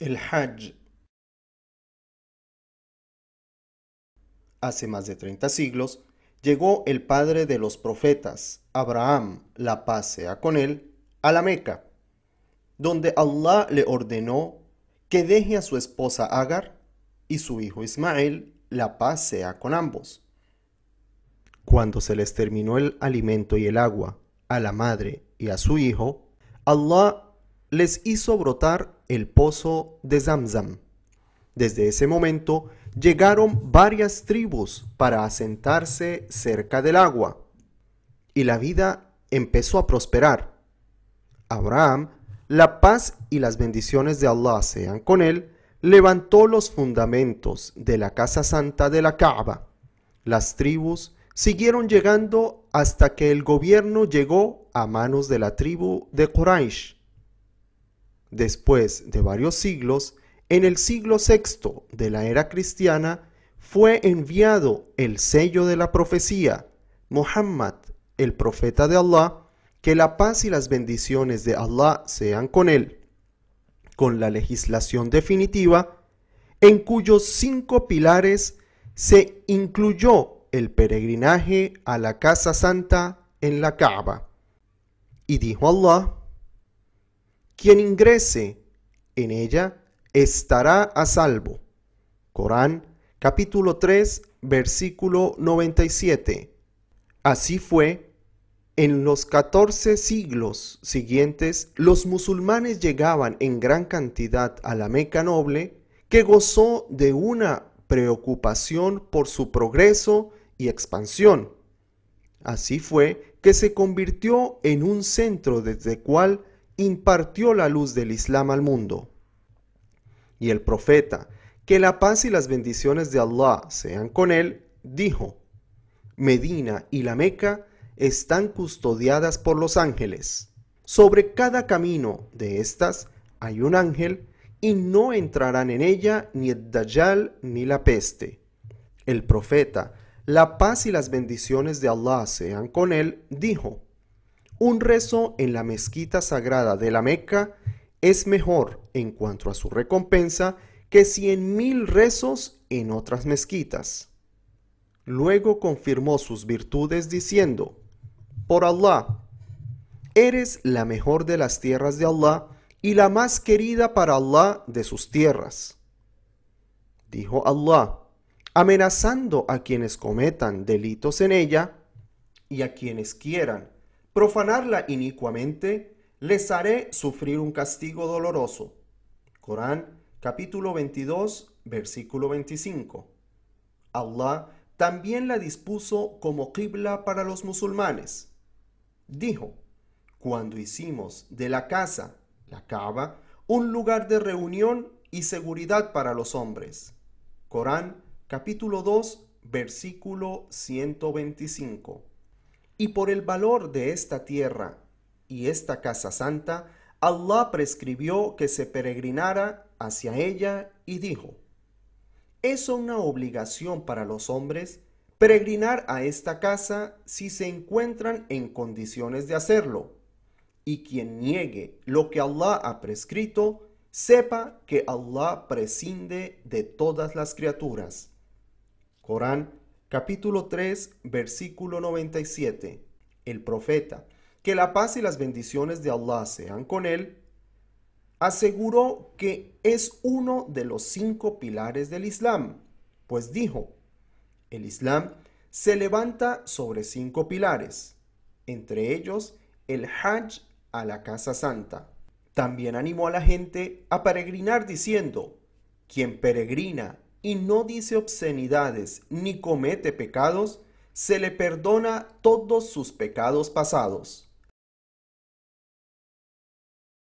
El Hajj. Hace más de 30 siglos, llegó el padre de los profetas, Abraham, la paz sea con él, a la Meca, donde Allah le ordenó que deje a su esposa Agar y su hijo Ismael, la paz sea con ambos. Cuando se les terminó el alimento y el agua a la madre y a su hijo, Allah les hizo brotar el pozo de Zamzam. Desde ese momento llegaron varias tribus para asentarse cerca del agua, y la vida empezó a prosperar. Abraham, la paz y las bendiciones de Allah sean con él, levantó los fundamentos de la casa santa de la Kaaba. Las tribus siguieron llegando hasta que el gobierno llegó a manos de la tribu de Quraysh Después de varios siglos, en el siglo VI de la era cristiana, fue enviado el sello de la profecía, Muhammad, el profeta de Allah, que la paz y las bendiciones de Allah sean con él, con la legislación definitiva, en cuyos cinco pilares se incluyó el peregrinaje a la Casa Santa en la Kaaba. Y dijo Allah, quien ingrese en ella estará a salvo. Corán capítulo 3 versículo 97. Así fue. En los 14 siglos siguientes, los musulmanes llegaban en gran cantidad a la Meca Noble, que gozó de una preocupación por su progreso y expansión. Así fue que se convirtió en un centro desde el cual impartió la luz del Islam al mundo. Y el profeta, que la paz y las bendiciones de Allah sean con él, dijo, Medina y la Meca están custodiadas por los ángeles. Sobre cada camino de estas hay un ángel y no entrarán en ella ni el Dajjal ni la peste. El profeta, la paz y las bendiciones de Allah sean con él, dijo, un rezo en la mezquita sagrada de la Meca es mejor en cuanto a su recompensa que cien mil rezos en otras mezquitas. Luego confirmó sus virtudes diciendo, Por Allah, eres la mejor de las tierras de Allah y la más querida para Allah de sus tierras. Dijo Allah, amenazando a quienes cometan delitos en ella y a quienes quieran profanarla inicuamente, les haré sufrir un castigo doloroso. Corán capítulo 22, versículo 25. Allah también la dispuso como qibla para los musulmanes. Dijo, cuando hicimos de la casa, la cava, un lugar de reunión y seguridad para los hombres. Corán capítulo 2, versículo 125. Y por el valor de esta tierra y esta casa santa, Allah prescribió que se peregrinara hacia ella y dijo, es una obligación para los hombres peregrinar a esta casa si se encuentran en condiciones de hacerlo. Y quien niegue lo que Allah ha prescrito, sepa que Allah prescinde de todas las criaturas. Corán capítulo 3, versículo 97. El profeta, que la paz y las bendiciones de Allah sean con él, aseguró que es uno de los cinco pilares del Islam, pues dijo, el Islam se levanta sobre cinco pilares, entre ellos el Hajj a la Casa Santa. También animó a la gente a peregrinar diciendo, quien peregrina y no dice obscenidades ni comete pecados, se le perdona todos sus pecados pasados.